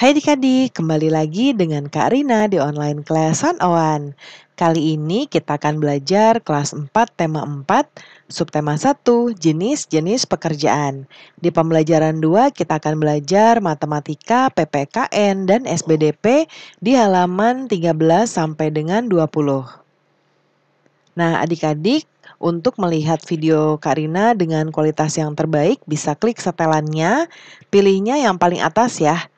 Hai adik-adik, kembali lagi dengan Kak Rina di online kelas Oan. Kali ini kita akan belajar kelas 4 tema 4, subtema 1, jenis-jenis pekerjaan. Di pembelajaran 2 kita akan belajar matematika, PPKN, dan SBDP di halaman 13 sampai dengan 20. Nah adik-adik, untuk melihat video Karina dengan kualitas yang terbaik, bisa klik setelannya, pilihnya yang paling atas ya.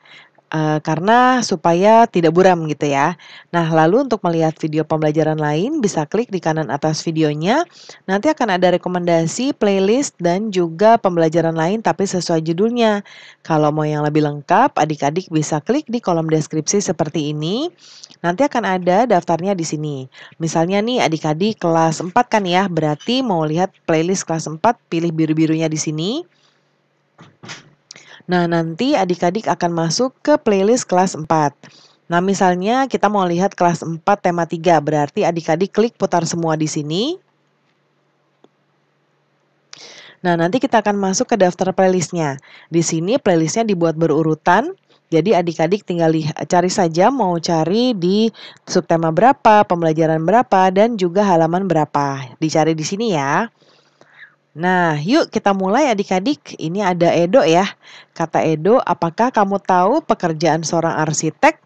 Eh, karena supaya tidak buram gitu ya. Nah, lalu untuk melihat video pembelajaran lain bisa klik di kanan atas videonya. Nanti akan ada rekomendasi playlist dan juga pembelajaran lain tapi sesuai judulnya. Kalau mau yang lebih lengkap, adik-adik bisa klik di kolom deskripsi seperti ini. Nanti akan ada daftarnya di sini. Misalnya nih adik-adik kelas 4 kan ya, berarti mau lihat playlist kelas 4 pilih biru-birunya di sini. Nah, nanti adik-adik akan masuk ke playlist kelas 4. Nah, misalnya kita mau lihat kelas 4 tema 3, berarti adik-adik klik putar semua di sini. Nah, nanti kita akan masuk ke daftar playlistnya. Di sini playlistnya dibuat berurutan, jadi adik-adik tinggal cari saja mau cari di subtema berapa, pembelajaran berapa, dan juga halaman berapa. Dicari di sini ya. Nah, yuk kita mulai adik-adik. Ini ada Edo ya. Kata Edo, apakah kamu tahu pekerjaan seorang arsitek?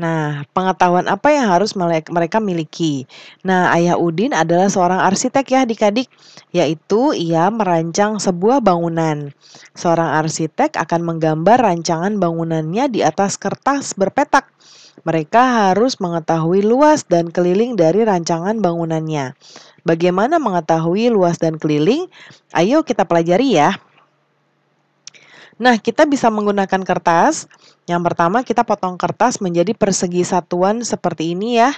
Nah, pengetahuan apa yang harus mereka miliki? Nah, Ayah Udin adalah seorang arsitek ya adik-adik, yaitu ia merancang sebuah bangunan. Seorang arsitek akan menggambar rancangan bangunannya di atas kertas berpetak. Mereka harus mengetahui luas dan keliling dari rancangan bangunannya. Bagaimana mengetahui luas dan keliling? Ayo kita pelajari ya. Nah, kita bisa menggunakan kertas. Yang pertama, kita potong kertas menjadi persegi satuan seperti ini ya,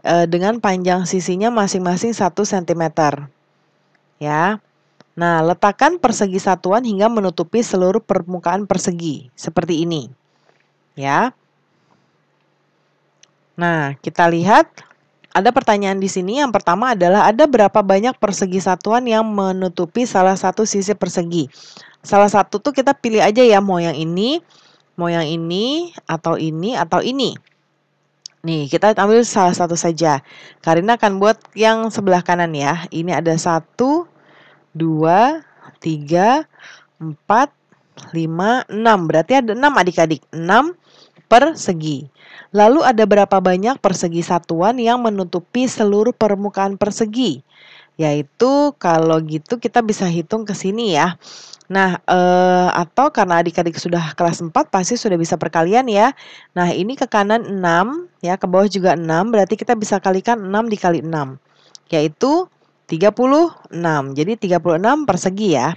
eh, dengan panjang sisinya masing-masing 1 cm. Ya. Nah, letakkan persegi satuan hingga menutupi seluruh permukaan persegi seperti ini. Ya. Nah, kita lihat ada pertanyaan di sini. Yang pertama adalah ada berapa banyak persegi satuan yang menutupi salah satu sisi persegi? Salah satu tuh kita pilih aja ya, mau yang ini, mau yang ini, atau ini, atau ini. Nih, kita ambil salah satu saja. Karina akan buat yang sebelah kanan ya. Ini ada satu, dua, tiga, empat, lima, enam. Berarti ada enam adik-adik. 6, persegi. Lalu ada berapa banyak persegi satuan yang menutupi seluruh permukaan persegi? Yaitu kalau gitu kita bisa hitung ke sini ya. Nah, eh, atau karena adik-adik sudah kelas 4 pasti sudah bisa perkalian ya. Nah, ini ke kanan 6 ya, ke bawah juga 6, berarti kita bisa kalikan 6 dikali 6. Yaitu 36. Jadi 36 persegi ya.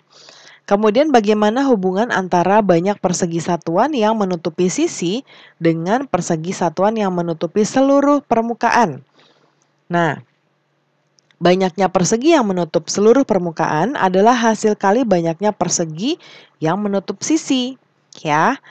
Kemudian bagaimana hubungan antara banyak persegi satuan yang menutupi sisi dengan persegi satuan yang menutupi seluruh permukaan? Nah, banyaknya persegi yang menutup seluruh permukaan adalah hasil kali banyaknya persegi yang menutup sisi ya.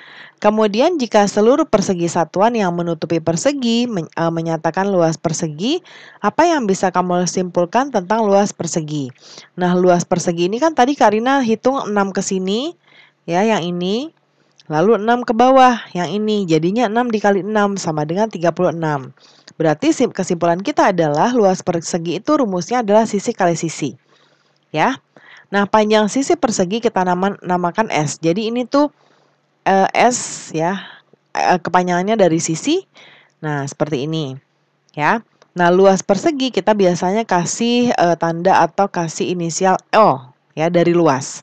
Kemudian jika seluruh persegi satuan yang menutupi persegi men uh, menyatakan luas persegi, apa yang bisa kamu simpulkan tentang luas persegi? Nah, luas persegi ini kan tadi Karina hitung 6 ke sini ya, yang ini. Lalu 6 ke bawah, yang ini. Jadinya 6 dikali 6 sama dengan 36. Berarti kesimpulan kita adalah luas persegi itu rumusnya adalah sisi kali sisi. Ya. Nah, panjang sisi persegi kita namakan S. Jadi ini tuh uh, S ya uh, kepanjangannya dari sisi nah seperti ini ya nah luas persegi kita biasanya kasih uh, tanda atau kasih inisial L ya dari luas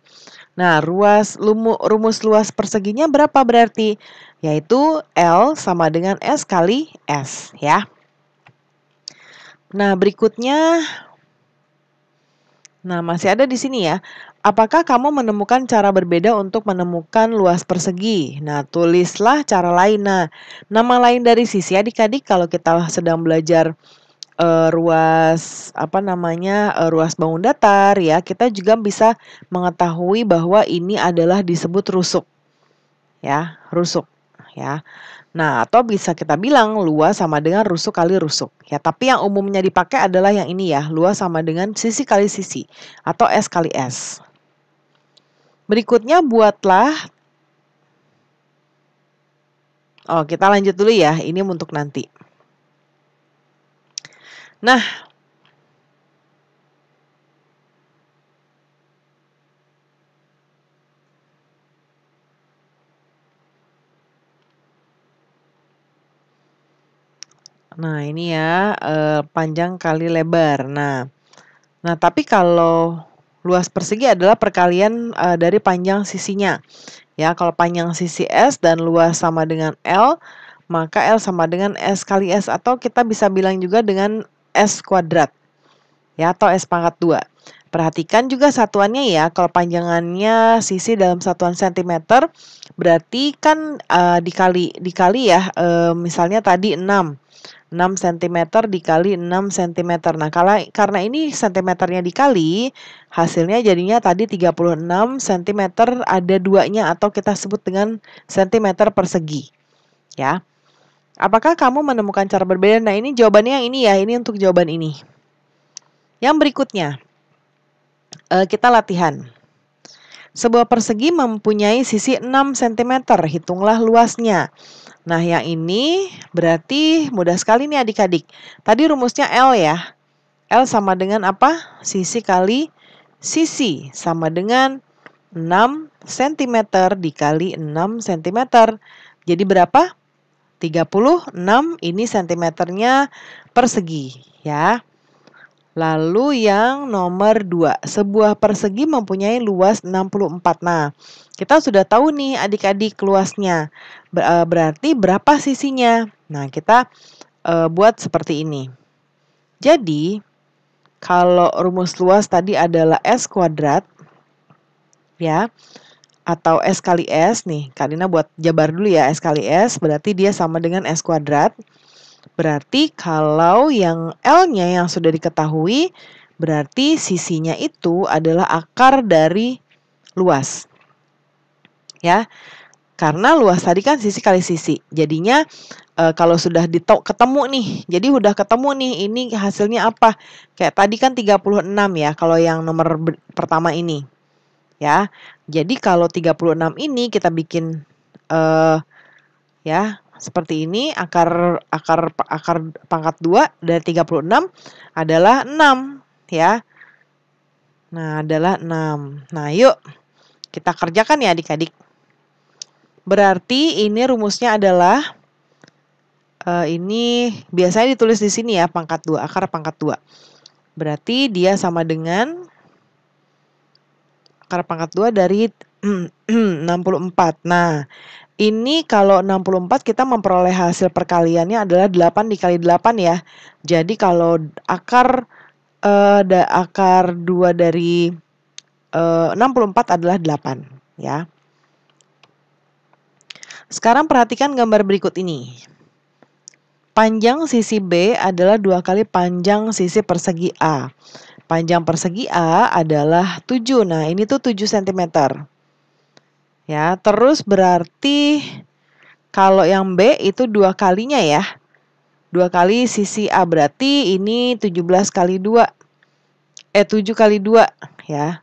nah ruas lumu, rumus luas perseginya berapa berarti yaitu L sama dengan S kali S ya nah berikutnya Nah, masih ada di sini ya. Apakah kamu menemukan cara berbeda untuk menemukan luas persegi? Nah, tulislah cara lain. Nah, nama lain dari sisi adik-adik kalau kita sedang belajar uh, ruas apa namanya uh, ruas bangun datar ya, kita juga bisa mengetahui bahwa ini adalah disebut rusuk. Ya, rusuk ya. Nah, atau bisa kita bilang luas sama dengan rusuk kali rusuk. Ya, tapi yang umumnya dipakai adalah yang ini ya, luas sama dengan sisi kali sisi atau S kali S. Berikutnya buatlah Oh, kita lanjut dulu ya. Ini untuk nanti. Nah, Nah, ini ya, eh, panjang kali lebar. Nah nah, tapi kalau luas persegi adalah perkalian, eh, dari panjang sisinya. Ya, kalau panjang sisi S dan luas sama dengan L, maka L sama dengan S kali S atau kita bisa bilang juga dengan S kuadrat. Ya, atau S pangkat 2. Perhatikan juga satuannya ya, kalau panjangannya sisi dalam satuan sentimeter, berarti kan, uh, dikali dikali ya, uh, misalnya tadi 6. 6 cm dikali 6 cm. Nah, kala, karena ini cm-nya dikali, hasilnya jadinya tadi 36 cm ada duanya atau kita sebut dengan cm persegi. Ya. Apakah kamu menemukan cara berbeda? Nah, ini jawabannya yang ini ya, ini untuk jawaban ini. Yang berikutnya, eh, kita latihan. Sebuah persegi mempunyai sisi 6 cm, hitunglah luasnya. Nah, yang ini berarti mudah sekali nih adik-adik. Tadi rumusnya L ya. L sama dengan apa? Sisi kali sisi sama dengan 6 cm dikali 6 cm. Jadi berapa? 36 ini sentimeternya persegi ya. Lalu yang nomor dua, sebuah persegi mempunyai luas 64. Nah, kita sudah tahu nih adik-adik luasnya. Eh, berarti berapa sisinya? Nah, kita e, buat seperti ini. Jadi, kalau rumus luas tadi adalah S kuadrat, ya, atau S kali S nih. Dina buat jabar dulu ya, S kali S berarti dia sama dengan S kuadrat. Berarti kalau yang L-nya yang sudah diketahui, berarti sisinya itu adalah akar dari luas. Ya, karena luas tadi kan sisi kali sisi. Jadinya e, kalau sudah ketemu nih, jadi udah ketemu nih ini hasilnya apa? Kayak tadi kan 36 ya kalau yang nomor pertama ini. Ya. Jadi kalau 36 ini kita bikin e, ya seperti ini akar akar akar pangkat 2 dari 36 adalah 6 ya. Nah, adalah 6. Nah, yuk kita kerjakan ya adik-adik. Berarti ini rumusnya adalah uh, ini biasanya ditulis di sini ya pangkat 2, akar pangkat 2. Berarti dia sama dengan akar pangkat 2 dari 64. Nah, ini kalau 64 kita memperoleh hasil perkaliannya adalah 8 dikali 8 ya. Jadi kalau akar uh, da, akar 2 dari eh, uh, 64 adalah 8 ya. Sekarang perhatikan gambar berikut ini. Panjang sisi B adalah dua kali panjang sisi persegi A. Panjang persegi A adalah 7. Nah, ini tuh 7 cm. Ya, terus berarti kalau yang B itu dua kalinya ya. Dua kali sisi A berarti ini 17 kali 2. Eh, 7 kali 2 ya.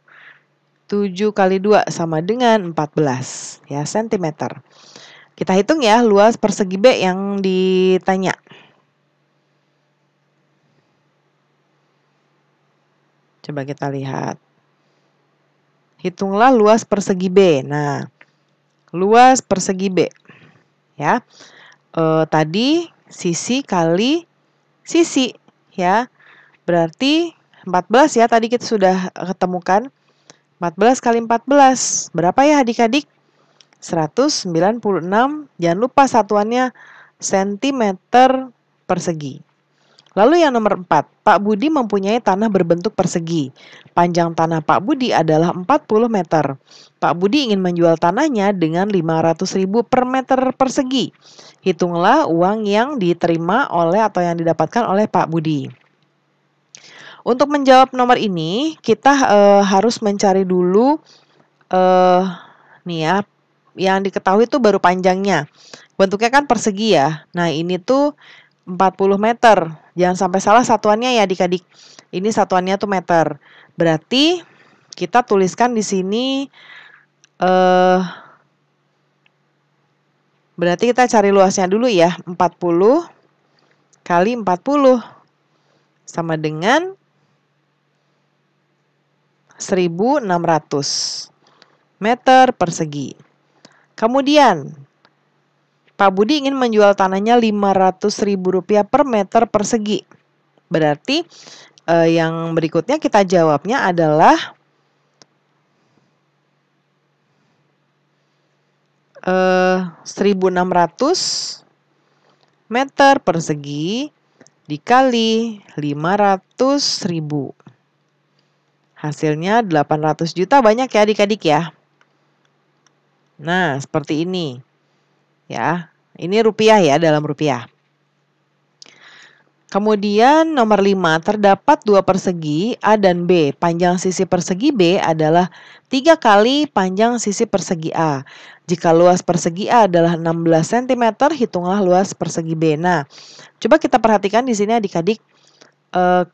7 kali 2 sama dengan 14 ya cm. Kita hitung ya luas persegi B yang ditanya. Coba kita lihat hitunglah luas persegi B. Nah, luas persegi B. Ya. E, tadi sisi kali sisi ya. Berarti 14 ya tadi kita sudah ketemukan. 14 kali 14. Berapa ya adik-adik? 196. Jangan lupa satuannya sentimeter persegi. Lalu yang nomor empat, Pak Budi mempunyai tanah berbentuk persegi. Panjang tanah Pak Budi adalah 40 meter. Pak Budi ingin menjual tanahnya dengan 500 ribu per meter persegi. Hitunglah uang yang diterima oleh atau yang didapatkan oleh Pak Budi. Untuk menjawab nomor ini, kita e, harus mencari dulu e, nih ya, yang diketahui itu baru panjangnya. Bentuknya kan persegi ya. Nah, ini tuh 40 meter. Jangan sampai salah satuannya ya adik-adik. Ini satuannya tuh meter. Berarti kita tuliskan di sini eh berarti kita cari luasnya dulu ya. 40 kali 40 sama dengan 1600 meter persegi. Kemudian Pak Budi ingin menjual tanahnya Rp500.000 per meter persegi. Berarti eh, yang berikutnya kita jawabnya adalah eh, 1600 meter persegi dikali 500 ribu. Hasilnya 800 juta banyak ya adik-adik ya. Nah, seperti ini ya. Ini rupiah ya dalam rupiah. Kemudian nomor 5 terdapat dua persegi A dan B. Panjang sisi persegi B adalah tiga kali panjang sisi persegi A. Jika luas persegi A adalah 16 cm, hitunglah luas persegi B. Nah, coba kita perhatikan di sini adik-adik. Eh,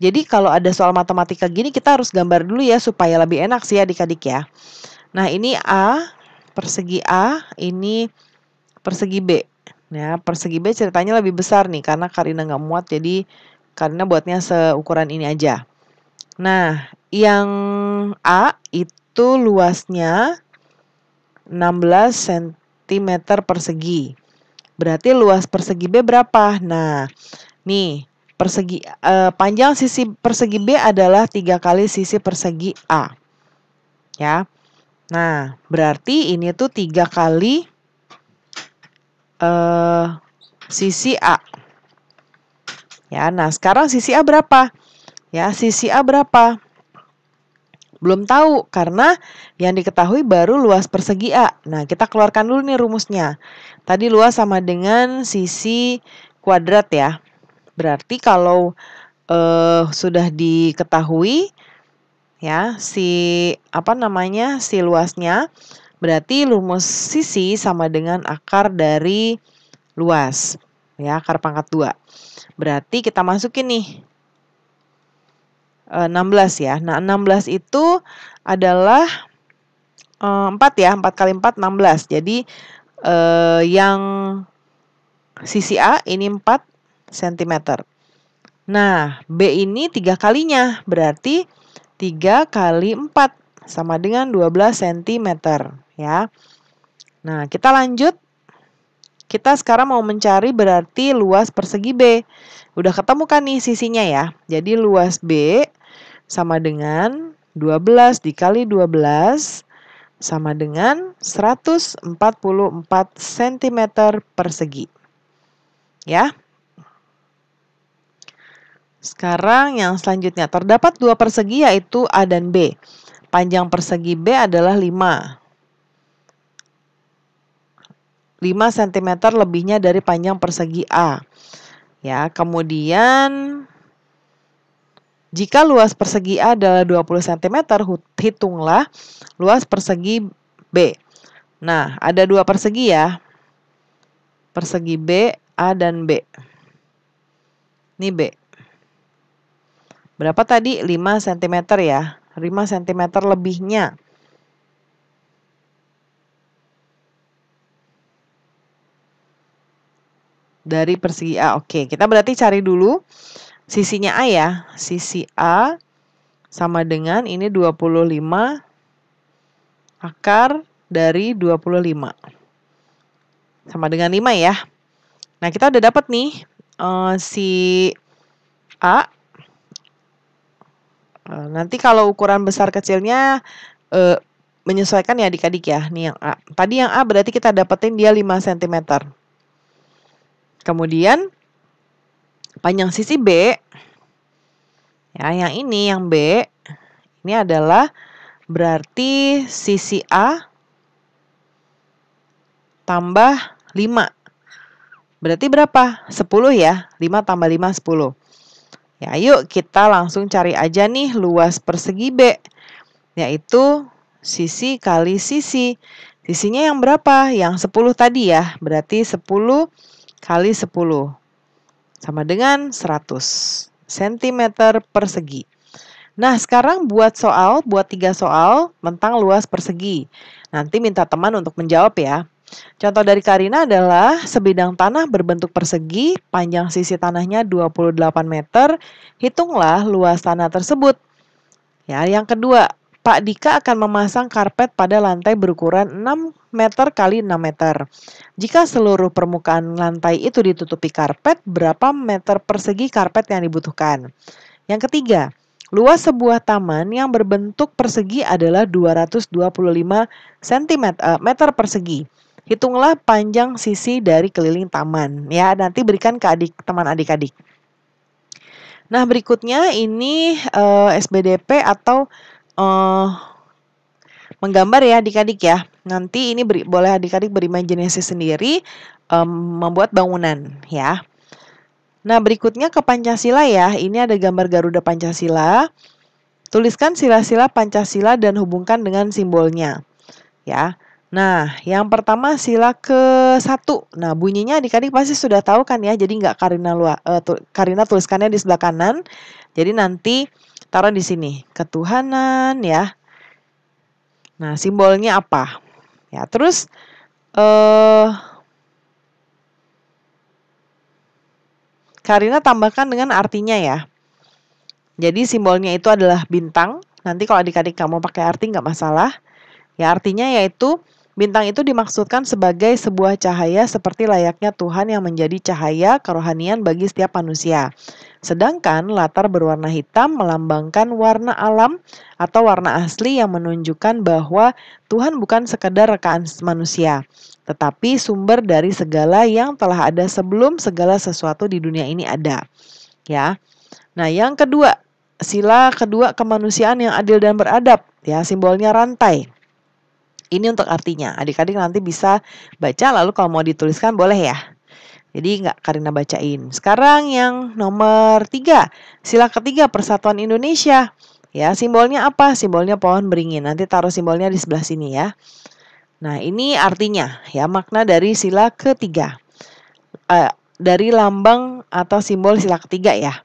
jadi kalau ada soal matematika gini kita harus gambar dulu ya supaya lebih enak sih adik-adik ya. Nah, ini A, persegi A, ini persegi B. Ya, persegi B ceritanya lebih besar nih karena Karina nggak muat jadi Karina buatnya seukuran ini aja. Nah, yang A itu luasnya 16 cm persegi. Berarti luas persegi B berapa? Nah, nih persegi eh, panjang sisi persegi B adalah tiga kali sisi persegi A. Ya. Nah, berarti ini tuh tiga kali uh, sisi A. Ya, nah sekarang sisi A berapa? Ya, sisi A berapa? Belum tahu karena yang diketahui baru luas persegi A. Nah, kita keluarkan dulu nih rumusnya. Tadi luas sama dengan sisi kuadrat ya. Berarti kalau uh, sudah diketahui ya si apa namanya si luasnya berarti rumus sisi sama dengan akar dari luas ya akar pangkat 2 berarti kita masukin nih 16 eh, ya nah 16 itu adalah 4 eh, ya 4 kali 4 16 jadi eh, yang sisi A ini 4 cm nah B ini tiga kalinya berarti 3 kali 4 sama dengan 12 cm ya. Nah, kita lanjut. Kita sekarang mau mencari berarti luas persegi B. Udah ketemu kan nih sisinya ya. Jadi luas B sama dengan 12 dikali 12 sama dengan 144 cm persegi. Ya, sekarang yang selanjutnya, terdapat dua persegi yaitu A dan B. Panjang persegi B adalah 5. 5 cm lebihnya dari panjang persegi A. Ya, kemudian jika luas persegi A adalah 20 cm, hitunglah luas persegi B. Nah, ada dua persegi ya. Persegi B, A dan B. Ini B. Berapa tadi? 5 cm ya. 5 cm lebihnya. Dari persegi A. Oke, kita berarti cari dulu sisinya A ya. Sisi A sama dengan ini 25 akar dari 25. Sama dengan 5 ya. Nah, kita udah dapat nih uh, si A Eh, nanti kalau ukuran besar kecilnya e, menyesuaikan ya adik-adik ya. Nih yang A. Tadi yang A berarti kita dapetin dia 5 cm. Kemudian panjang sisi B ya yang ini yang B ini adalah berarti sisi A tambah 5. Berarti berapa? 10 ya. 5 tambah 5 10. Ya, yuk kita langsung cari aja nih luas persegi B, yaitu sisi kali sisi. Sisinya yang berapa? Yang 10 tadi ya, berarti 10 kali 10. Sama dengan 100 cm persegi. Nah, sekarang buat soal, buat tiga soal tentang luas persegi. Nanti minta teman untuk menjawab ya. Contoh dari Karina adalah sebidang tanah berbentuk persegi, panjang sisi tanahnya 28 meter, hitunglah luas tanah tersebut. Ya, yang kedua, Pak Dika akan memasang karpet pada lantai berukuran 6 meter x 6 meter. Jika seluruh permukaan lantai itu ditutupi karpet, berapa meter persegi karpet yang dibutuhkan? Yang ketiga, Luas sebuah taman yang berbentuk persegi adalah 225 cm uh, meter persegi. Hitunglah panjang sisi dari keliling taman. Ya, nanti berikan ke adik teman adik-adik. Nah, berikutnya ini uh, eh, SBDP atau uh, menggambar ya adik-adik ya. Nanti ini beri, boleh adik-adik berimajinasi sendiri um, membuat bangunan ya. Nah, berikutnya ke Pancasila ya. Ini ada gambar Garuda Pancasila. Tuliskan sila-sila Pancasila dan hubungkan dengan simbolnya. Ya. Nah, yang pertama sila ke satu. Nah, bunyinya adik-adik pasti sudah tahu kan ya. Jadi nggak Karina luar, eh, tu, Karina tuliskannya di sebelah kanan. Jadi nanti taruh di sini ketuhanan ya. Nah, simbolnya apa? Ya, terus uh, Karina tambahkan dengan artinya ya. Jadi simbolnya itu adalah bintang. Nanti kalau adik-adik kamu pakai arti nggak masalah. Ya artinya yaitu Bintang itu dimaksudkan sebagai sebuah cahaya seperti layaknya Tuhan yang menjadi cahaya kerohanian bagi setiap manusia. Sedangkan latar berwarna hitam melambangkan warna alam atau warna asli yang menunjukkan bahwa Tuhan bukan sekedar rekaan manusia, tetapi sumber dari segala yang telah ada sebelum segala sesuatu di dunia ini ada. Ya. Nah, yang kedua, sila kedua kemanusiaan yang adil dan beradab, ya, simbolnya rantai. Ini untuk artinya. Adik-adik nanti bisa baca lalu kalau mau dituliskan boleh ya. Jadi nggak Karina bacain. Sekarang yang nomor tiga, sila ketiga Persatuan Indonesia. Ya, simbolnya apa? Simbolnya pohon beringin. Nanti taruh simbolnya di sebelah sini ya. Nah, ini artinya ya makna dari sila ketiga. Uh, dari lambang atau simbol sila ketiga ya.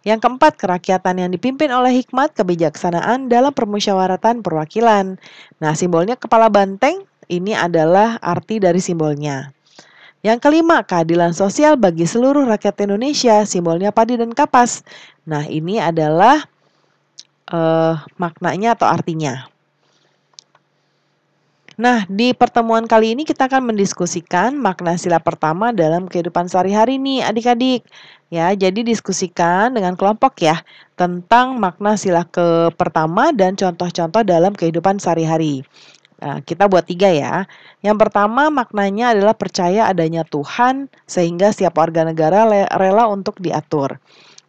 Yang keempat, kerakyatan yang dipimpin oleh hikmat kebijaksanaan dalam permusyawaratan perwakilan. Nah, simbolnya kepala banteng ini adalah arti dari simbolnya. Yang kelima, keadilan sosial bagi seluruh rakyat Indonesia, simbolnya padi dan kapas. Nah, ini adalah uh, maknanya atau artinya. Nah, di pertemuan kali ini kita akan mendiskusikan makna sila pertama dalam kehidupan sehari-hari nih adik-adik. Ya, jadi diskusikan dengan kelompok ya tentang makna sila ke pertama dan contoh-contoh dalam kehidupan sehari-hari. Nah, kita buat tiga ya. Yang pertama maknanya adalah percaya adanya Tuhan sehingga setiap warga negara rela untuk diatur.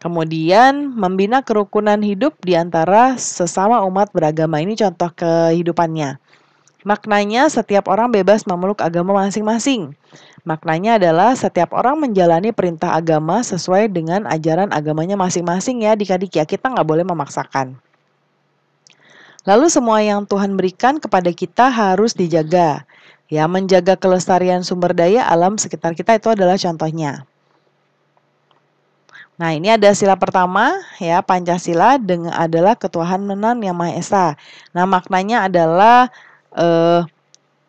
Kemudian membina kerukunan hidup di antara sesama umat beragama ini contoh kehidupannya. Maknanya setiap orang bebas memeluk agama masing-masing. Maknanya adalah setiap orang menjalani perintah agama sesuai dengan ajaran agamanya masing-masing ya adik-adik ya. Kita nggak boleh memaksakan. Lalu semua yang Tuhan berikan kepada kita harus dijaga. Ya, menjaga kelestarian sumber daya alam sekitar kita itu adalah contohnya. Nah, ini ada sila pertama ya, Pancasila dengan adalah ketuhanan yang Maha Esa. Nah, maknanya adalah eh,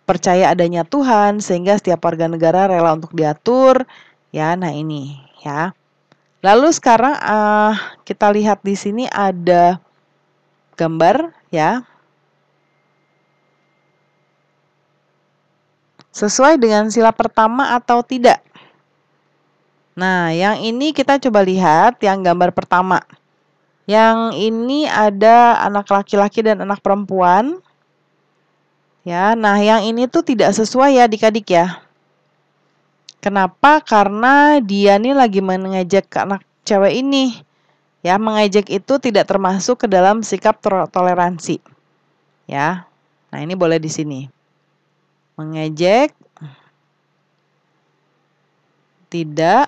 percaya adanya Tuhan sehingga setiap warga negara rela untuk diatur ya nah ini ya lalu sekarang uh, kita lihat di sini ada gambar ya sesuai dengan sila pertama atau tidak nah yang ini kita coba lihat yang gambar pertama yang ini ada anak laki-laki dan anak perempuan Ya, nah yang ini tuh tidak sesuai ya adik-adik ya. Kenapa? Karena dia nih lagi mengejek ke anak cewek ini. Ya, mengejek itu tidak termasuk ke dalam sikap toleransi. Ya. Nah, ini boleh di sini. Mengejek tidak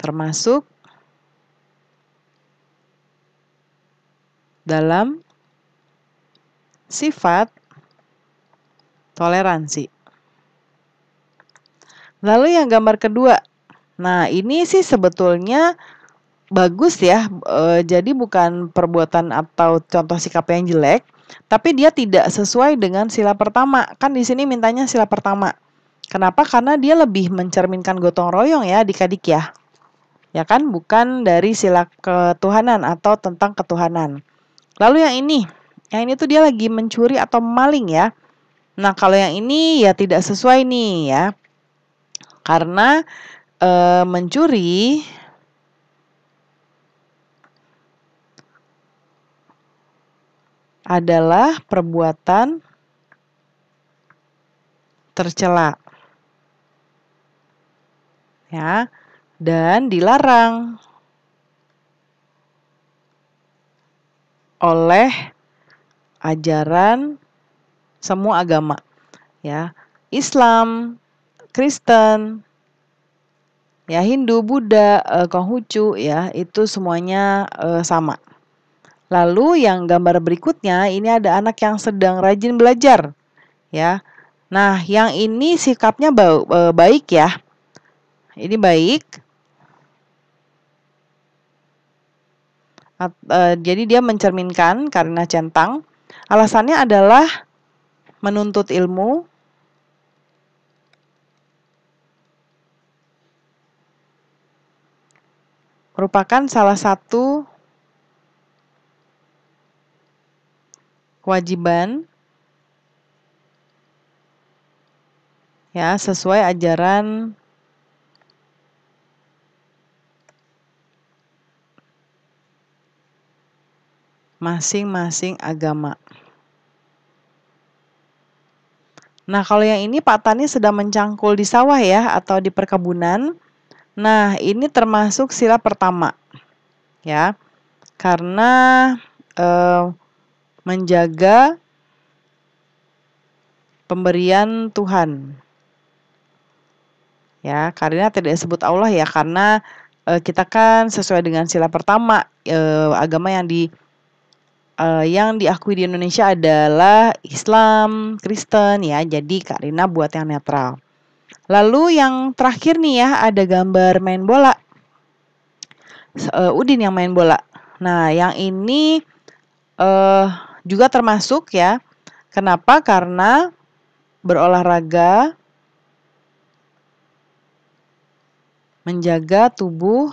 termasuk dalam sifat toleransi. Lalu yang gambar kedua. Nah, ini sih sebetulnya bagus ya. E, jadi bukan perbuatan atau contoh sikap yang jelek, tapi dia tidak sesuai dengan sila pertama. Kan di sini mintanya sila pertama. Kenapa? Karena dia lebih mencerminkan gotong royong ya adik-adik ya. Ya kan? Bukan dari sila ketuhanan atau tentang ketuhanan. Lalu yang ini, yang ini tuh dia lagi mencuri atau maling ya. Nah, kalau yang ini ya tidak sesuai nih ya. Karena e, mencuri adalah perbuatan tercela. Ya, dan dilarang oleh ajaran semua agama ya Islam, Kristen, ya Hindu, Buddha, eh, Konghucu ya itu semuanya eh, sama. Lalu yang gambar berikutnya ini ada anak yang sedang rajin belajar ya. Nah, yang ini sikapnya eh, baik ya. Ini baik. At, uh, jadi dia mencerminkan karena centang Alasannya adalah menuntut ilmu, merupakan salah satu kewajiban ya sesuai ajaran masing-masing agama. Nah, kalau yang ini Pak Tani sedang mencangkul di sawah ya atau di perkebunan. Nah, ini termasuk sila pertama. Ya. Karena eh, menjaga pemberian Tuhan. Ya, karena tidak disebut Allah ya karena eh, kita kan sesuai dengan sila pertama eh, agama yang di uh, yang diakui di Indonesia adalah Islam, Kristen ya. Jadi Kak Rina buat yang netral. Lalu yang terakhir nih ya ada gambar main bola. Uh, Udin yang main bola. Nah, yang ini uh, juga termasuk ya. Kenapa? Karena berolahraga menjaga tubuh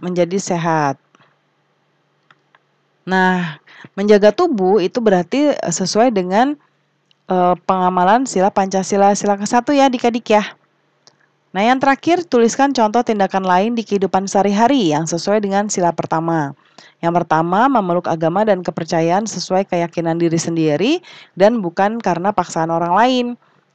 menjadi sehat. Nah, menjaga tubuh itu berarti eh, sesuai dengan e, pengamalan sila Pancasila sila ke-1 ya Dikadik ya. Nah, yang terakhir tuliskan contoh tindakan lain di kehidupan sehari-hari yang sesuai dengan sila pertama. Yang pertama, memeluk agama dan kepercayaan sesuai keyakinan diri sendiri dan bukan karena paksaan orang lain.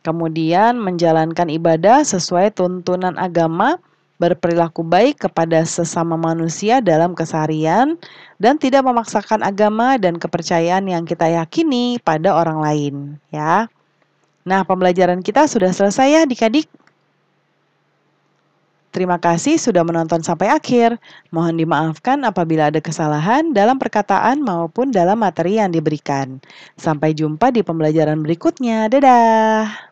Kemudian menjalankan ibadah sesuai tuntunan agama berperilaku baik kepada sesama manusia dalam keseharian, dan tidak memaksakan agama dan kepercayaan yang kita yakini pada orang lain. Ya, nah, pembelajaran kita sudah selesai, ya, dikadik. Terima kasih sudah menonton sampai akhir. Mohon dimaafkan apabila ada kesalahan dalam perkataan maupun dalam materi yang diberikan. Sampai jumpa di pembelajaran berikutnya. Dadah.